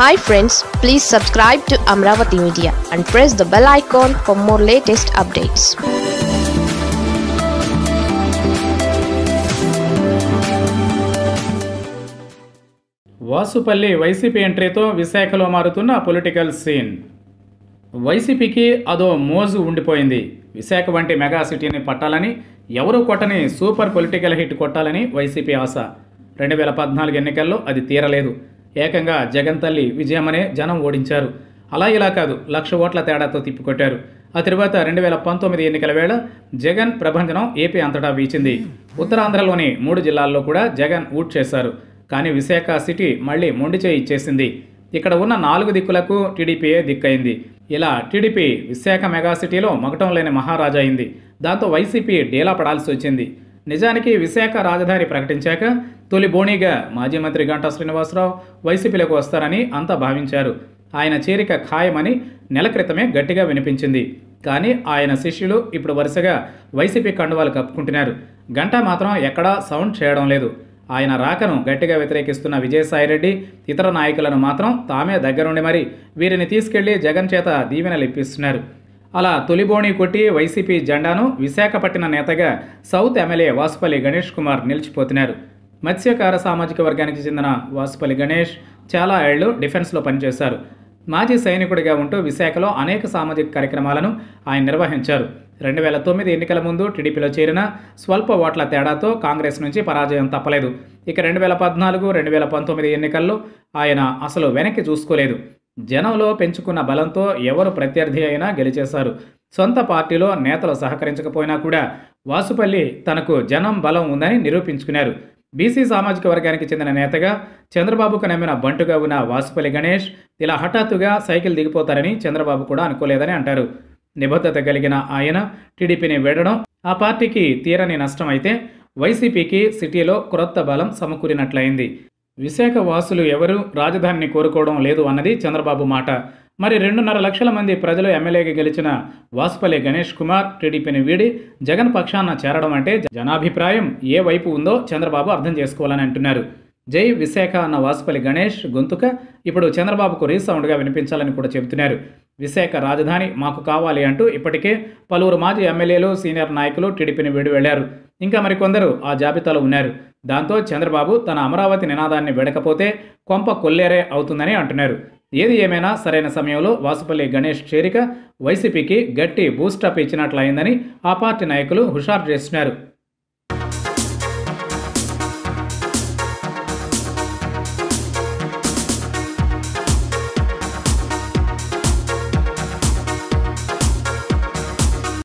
hi friends please subscribe to Amaravati media and press the bell icon for more latest updates Vasupalli YCP ఎంట్రీతో విశాఖలో మారుతున్న political scene వైసీపీకి అదో మోజు ఉండిపోయింది విశాఖ వంటి మెగా సిటీని పట్టాలని ఎవరూ కొట్టని సూపర్ పొలిటికల్ హిట్ కొట్టాలని వైసీపీ ఆశ రెండు వేల పద్నాలుగు ఎన్నికల్లో అది తీరలేదు ఏకంగా జగన్ తల్లి విజయమనే జనం ఓడించారు అలా ఇలా కాదు లక్ష ఓట్ల తేడాతో తిప్పికొట్టారు ఆ తర్వాత రెండు వేల పంతొమ్మిది ఎన్నికల వేళ జగన్ ప్రభంజనం ఏపీ అంతటా వీచింది ఉత్తరాంధ్రలోని మూడు జిల్లాల్లో కూడా జగన్ ఊట్ చేశారు కానీ విశాఖ సిటీ మళ్లీ మొండిచేయి ఇచ్చేసింది ఇక్కడ ఉన్న నాలుగు దిక్కులకు టీడీపీయే దిక్కైంది ఇలా టీడీపీ విశాఖ మెగా సిటీలో మగటం లేని మహారాజా అయింది దాంతో వైసీపీ డేలా పడాల్సి వచ్చింది నిజానికి విశాఖ రాజధాని ప్రకటించాక తొలి బోనీగా మాజీ మంత్రి గంటా శ్రీనివాసరావు వైసీపీలోకి వస్తారని అంతా భావించారు ఆయన చేరిక ఖాయమని నెల క్రితమే గట్టిగా వినిపించింది కానీ ఆయన శిష్యులు ఇప్పుడు వరుసగా వైసీపీ కండువాలు కప్పుకుంటున్నారు గంటా మాత్రం ఎక్కడా సౌండ్ చేయడం లేదు ఆయన రాకను గట్టిగా వ్యతిరేకిస్తున్న విజయసాయిరెడ్డి ఇతర నాయకులను మాత్రం తామే దగ్గరుండి మరి వీరిని తీసుకెళ్లి జగన్ చేత దీవెనలు ఇప్పిస్తున్నారు అలా తొలిబోణి కొట్టి వైసీపీ జెండాను విశాఖపట్టిన నేతగా సౌత్ ఎమ్మెల్యే వాసుపల్లి గణేష్ కుమార్ నిలిచిపోతున్నారు మత్స్యకార సామాజిక వర్గానికి చెందిన వాసుపల్లి గణేష్ చాలా ఏళ్లు డిఫెన్స్లో పనిచేశారు మాజీ సైనికుడిగా ఉంటూ విశాఖలో అనేక సామాజిక కార్యక్రమాలను ఆయన నిర్వహించారు రెండు వేల తొమ్మిది ఎన్నికల ముందు టీడీపీలో చేరిన స్వల్ప ఓట్ల తేడాతో కాంగ్రెస్ నుంచి పరాజయం తప్పలేదు ఇక రెండు వేల పద్నాలుగు రెండు వేల పంతొమ్మిది ఎన్నికల్లో ఆయన అసలు వెనక్కి చూసుకోలేదు జనంలో పెంచుకున్న బలంతో ఎవరు ప్రత్యర్థి అయినా గెలిచేశారు సొంత పార్టీలో నేతలు సహకరించకపోయినా కూడా వాసుపల్లి తనకు జనం బలం ఉందని నిరూపించుకున్నారు బీసీ సామాజిక వర్గానికి చెందిన నేతగా చంద్రబాబుకు నమ్మిన బంటుగా ఉన్న వాసుపల్లి గణేష్ ఇలా హఠాత్తుగా సైకిల్ దిగిపోతారని చంద్రబాబు కూడా అనుకోలేదని అంటారు నిబద్ధత కలిగిన ఆయన టీడీపీని వేడడం ఆ పార్టీకి తీరని నష్టమైతే వైసీపీకి సిటీలో క్రొత్త బలం సమకూరినట్లయింది విశాఖ వాసులు ఎవరు రాజధానిని కోరుకోవడం లేదు అన్నది చంద్రబాబు మాట మరి రెండున్నర లక్షల మంది ప్రజలు ఎమ్మెల్యేగా గెలిచిన వాసుపల్లి గణేష్ కుమార్ టీడీపీని వీడి జగన్ పక్షాన చేరడం అంటే జనాభిప్రాయం ఏ వైపు ఉందో చంద్రబాబు అర్థం చేసుకోవాలని అంటున్నారు జై విశాఖ అన్న వాసుపల్లి గణేష్ గొంతుక ఇప్పుడు చంద్రబాబుకు రీసౌండ్గా వినిపించాలని కూడా చెబుతున్నారు విశాఖ రాజధాని మాకు కావాలి అంటూ ఇప్పటికే పలువురు మాజీ ఎమ్మెల్యేలు సీనియర్ నాయకులు టీడీపీని వీడి వెళ్లారు ఇంకా మరికొందరు ఆ జాబితాలో ఉన్నారు దాంతో చంద్రబాబు తన అమరావతి నినాదాన్ని వెడకపోతే కొంప కొల్లేరే అవుతుందని అంటున్నారు ఏది ఏమైనా సరైన సమయంలో వాసుపల్లి గణేష్ చేరిక వైసీపీకి గట్టి బూస్టప్ ఇచ్చినట్లయిందని ఆ పార్టీ నాయకులు హుషారు చేస్తున్నారు